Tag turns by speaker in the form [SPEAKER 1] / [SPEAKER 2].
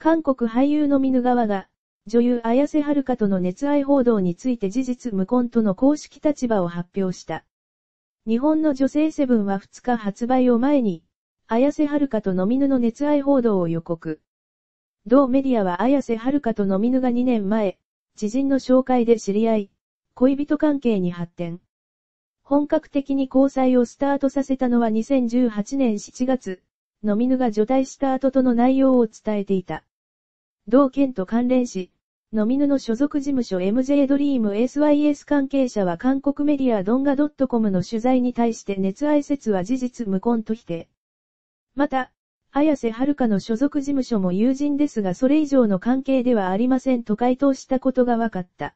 [SPEAKER 1] 韓国俳優のヌ側が、女優綾瀬はるかとの熱愛報道について事実無根との公式立場を発表した。日本の女性セブンは2日発売を前に、綾瀬はるかとのミヌの熱愛報道を予告。同メディアは綾瀬はるかとのミヌが2年前、知人の紹介で知り合い、恋人関係に発展。本格的に交際をスタートさせたのは2018年7月、のミヌが除隊した後との内容を伝えていた。同県と関連し、ノミヌの所属事務所 MJ ドリーム SYS 関係者は韓国メディアドンガ .com の取材に対して熱愛説は事実無根と否定。また、綾瀬はるかの所属事務所も友人ですがそれ以上の関係ではありませんと回答したことが分かった。